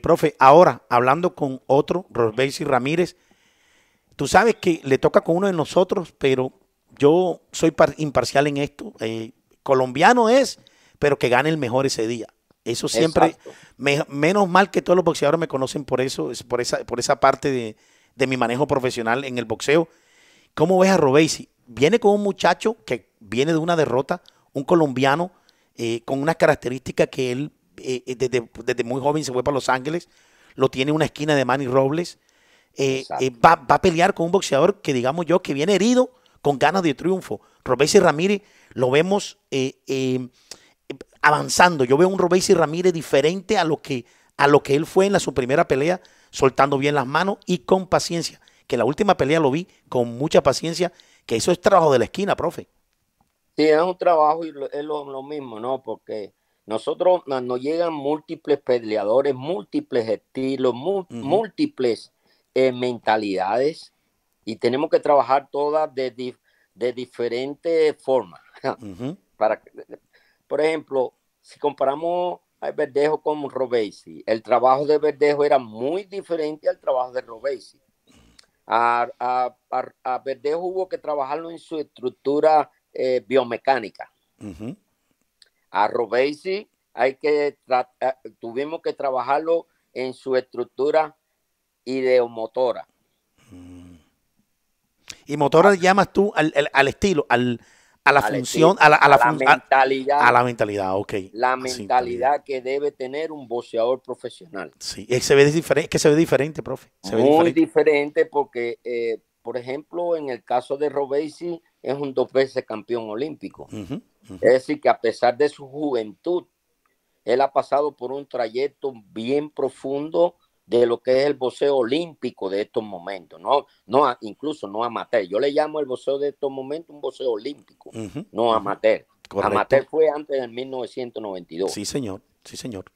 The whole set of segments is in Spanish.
profe, ahora, hablando con otro, Robeysi Ramírez, tú sabes que le toca con uno de nosotros, pero yo soy imparcial en esto. Eh, colombiano es, pero que gane el mejor ese día. Eso siempre, menos mal que todos los boxeadores me conocen por eso, por esa, por esa parte de, mi manejo profesional en el boxeo. ¿Cómo ves a Robesi? Viene con un muchacho que viene de una derrota, un colombiano, eh, con una característica que él eh, eh, desde, muy joven se fue para Los Ángeles, lo tiene una esquina de Manny Robles, eh, va, a pelear con un boxeador que digamos yo que viene herido con ganas de triunfo. y Ramírez lo vemos avanzando. Yo veo un y Ramírez diferente a lo que a lo que él fue en la, su primera pelea, soltando bien las manos y con paciencia. Que la última pelea lo vi con mucha paciencia, que eso es trabajo de la esquina, profe. Sí, es un trabajo y es lo, mismo, ¿no? Porque nosotros nos llegan múltiples peleadores, múltiples estilos, múltiples eh, mentalidades y tenemos que trabajar todas de, de diferentes formas. por ejemplo, si comparamos a Verdejo con Robesi, el trabajo de Verdejo era muy diferente al trabajo de Robesi. A, a, a, Verdejo hubo que trabajarlo en su estructura eh, biomecánica. A Robeisi hay que eh, tuvimos que trabajarlo en su estructura ideomotora. Mm. Y motora llamas tú al, estilo, a la función, a la, a la, mentalidad. A, la mentalidad, ok. La ah, mentalidad que debe tener un boxeador profesional. Sí, y se ve diferente, que se ve diferente, profe. Muy diferente. porque, eh, por ejemplo, en el caso de Robesi es un dos veces campeón olímpico. Es decir, que a pesar de su juventud, él ha pasado por un trayecto bien profundo de lo que es el boxeo olímpico de estos momentos, no, no incluso no amateur. Yo le llamo el boxeo de estos momentos un boxeo olímpico, no amateur. Amateur fue antes del 1992. Sí, señor, sí, señor.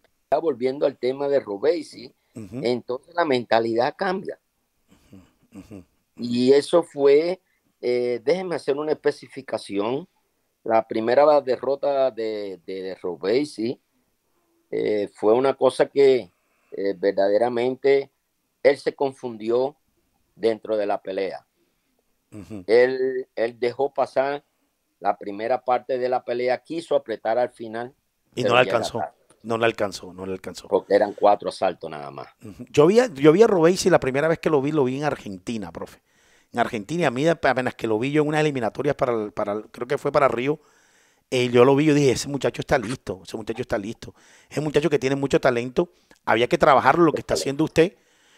volviendo al tema de Robesi, entonces la mentalidad cambia. Y eso fue, eh, déjenme hacer una especificación la primera derrota de, de, de eh, fue una cosa que eh, verdaderamente él se confundió dentro de la pelea. él, él, dejó pasar la primera parte de la pelea, quiso apretar al final. Y no la alcanzó. No la alcanzó, no la alcanzó. Porque eran cuatro asaltos nada más. Yo vi, yo vi a Robesi la primera vez que lo vi, lo vi en Argentina, profe en Argentina. A mí apenas que lo vi yo en unas eliminatorias para, para creo que fue para Río, eh, yo lo vi, y dije, ese muchacho está listo, ese muchacho está listo. Es un muchacho que tiene mucho talento, había que trabajar lo que está haciendo usted,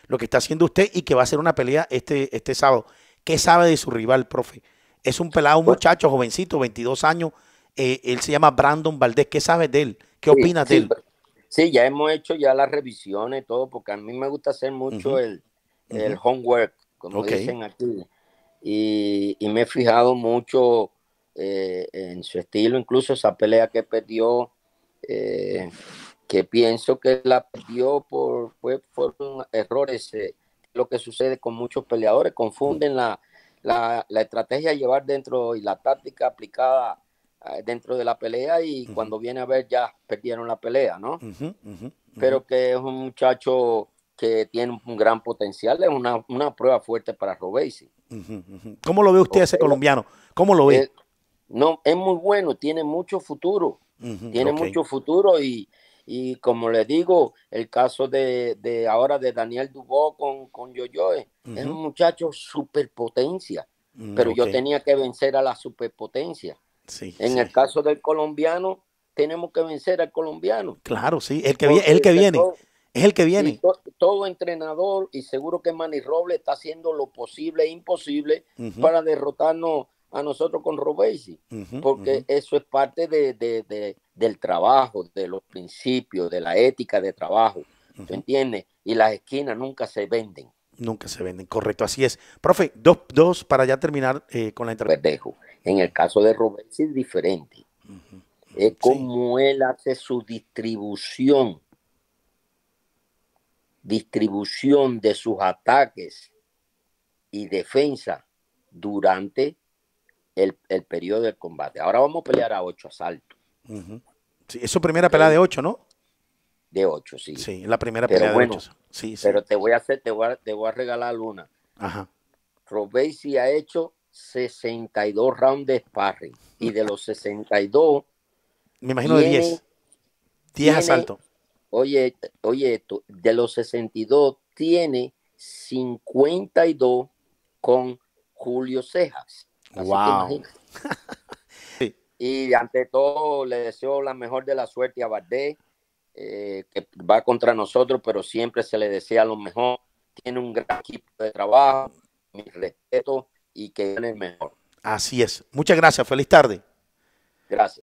lo que está haciendo usted y que va a ser una pelea este, este sábado. ¿Qué sabe de su rival, profe? Es un pelado, un muchacho jovencito, 22 años, eh, él se llama Brandon Valdés, ¿qué sabe de él? ¿Qué opinas de él? Sí, ya hemos hecho ya las revisiones, todo, porque a mí me gusta hacer mucho el, el homework, como dicen aquí. Y, y, me he fijado mucho eh, en su estilo, incluso esa pelea que perdió, eh, que pienso que la perdió por, fue, errores. Eh, lo que sucede con muchos peleadores, confunden la, la, estrategia de llevar dentro y la táctica aplicada dentro de la pelea y cuando viene a ver ya perdieron la pelea, ¿no? Pero que es un muchacho que tiene un gran potencial, es una, una prueba fuerte para Robesi. ¿Cómo lo ve usted ese colombiano? ¿Cómo lo ve? Eh, no, es muy bueno, tiene mucho futuro, tiene mucho futuro y, como le digo, el caso de, de ahora de Daniel Dubó con, con yo es un muchacho superpotencia, mm, pero yo tenía que vencer a la superpotencia. en el caso del colombiano, tenemos que vencer al colombiano. Claro, sí, el que, el que viene. Es el que viene todo entrenador, y seguro que Manny Robles está haciendo lo posible e imposible para derrotarnos a nosotros con Robesi, porque eso es parte de, del trabajo, de los principios, de la ética de trabajo, entiendes? Y las esquinas nunca se venden. Nunca se venden, correcto, así es. Profe, dos, dos para ya terminar eh, con la entrevista. Pues en el caso de Robesi es diferente. Es como él hace su distribución distribución de sus ataques y defensa durante el, periodo del combate. Ahora vamos a pelear a ocho asaltos. es su primera pelea de ocho, ¿no? De ocho, sí. Sí, la primera pero pelea bueno, de ocho. Sí, Pero te voy a hacer, te voy a, regalar una. Ajá. Robesi ha hecho 62 rounds de sparring y de los 62 me imagino de 10 10 asaltos Oye, oye, de los 62 tiene 52 con Julio Cejas. wow. Y ante todo le deseo la mejor de la suerte a Bardé, eh, que va contra nosotros, pero siempre se le desea lo mejor. Tiene un gran equipo de trabajo, mi respeto y que gane el mejor. Así es. Muchas gracias. Feliz tarde. Gracias.